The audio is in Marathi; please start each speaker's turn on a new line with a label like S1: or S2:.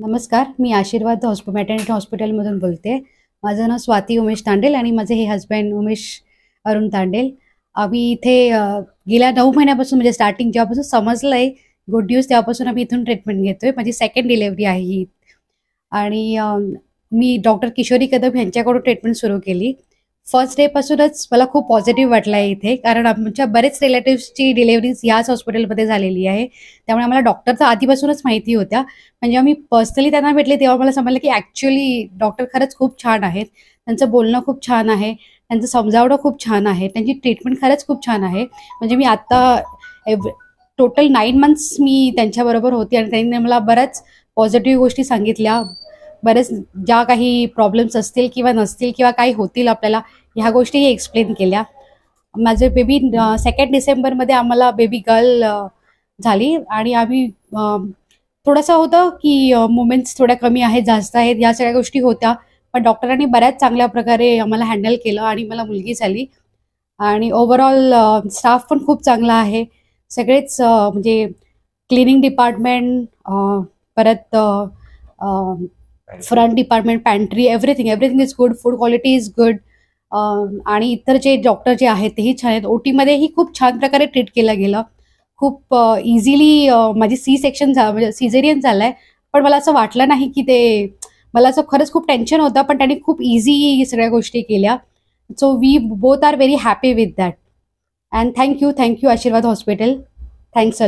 S1: नमस्कार मी आशीर्वाद हॉस्प मॅटर्निटी हॉस्पिटलमधून बोलते माझं नाव स्वाती उमेश तांडेल आणि माझे हे हजबंड उमेश अरुण तांडेल आम्ही इथे गेल्या नऊ महिन्यापासून म्हणजे स्टार्टिंग जेव्हापासून समजलं आहे गुड न्यूज तेव्हापासून आम्ही इथून ट्रीटमेंट घेतो आहे माझी सेकंड डिलेवरी आहे ही आणि मी डॉक्टर किशोरी कदम यांच्याकडून ट्रीटमेंट सुरू केली फर्स्ट डे पासूनच मला खूप पॉझिटिव्ह वाटलं आहे इथे कारण आमच्या बरेच रिलेटिव्हची डिलेव्हरीज ह्याच हॉस्पिटलमध्ये झालेली आहे त्यामुळे आम्हाला डॉक्टर आधीपासूनच माहिती होत्या म्हणजे जेव्हा मी पर्सनली त्यांना भेटले तेव्हा मला समजलं की ॲक्च्युली डॉक्टर खरंच खूप छान आहेत त्यांचं बोलणं खूप छान आहे त्यांचं समजावणं खूप छान आहे त्यांची ट्रीटमेंट खरंच खूप छान आहे म्हणजे मी आत्ता टोटल नाईन मंथ्स मी त्यांच्याबरोबर होती आणि त्यांनी मला बऱ्याच पॉझिटिव्ह गोष्टी सांगितल्या बरेच ज्या काही प्रॉब्लेम्स असतील किंवा नसतील किंवा काही होतील आपल्याला ह्या गोष्टीही एक्सप्लेन केल्या माझे बेबी सेकंड डिसेंबरमध्ये आम्हाला बेबी गर्ल झाली आणि आम्ही थोडंसं होतं की मुमेंट्स थोड्या कमी आहेत जास्त आहेत या सगळ्या गोष्टी होत्या पण डॉक्टरांनी बऱ्याच चांगल्या प्रकारे आम्हाला हँडल केलं आणि मला मुलगी झाली आणि ओव्हरऑल स्टाफ पण खूप चांगला आहे सगळेच म्हणजे क्लिनिंग डिपार्टमेंट परत front department pantry everything everything is good food quality is good आणि इतर जे डॉक्टर जे आहेत तेही छान आहेत ओटीमध्येही खूप छान प्रकारे ट्रीट केलं गेलं खूप इझिली माझी सी सेक्शन झा म्हणजे सिझेरियन झालं आहे पण मला असं वाटलं नाही की ते मला असं खरंच खूप टेन्शन होतं पण त्यांनी खूप इझी सगळ्या गोष्टी केल्या so we both are very happy with that and thank you thank you Aashirwad hospital thanks a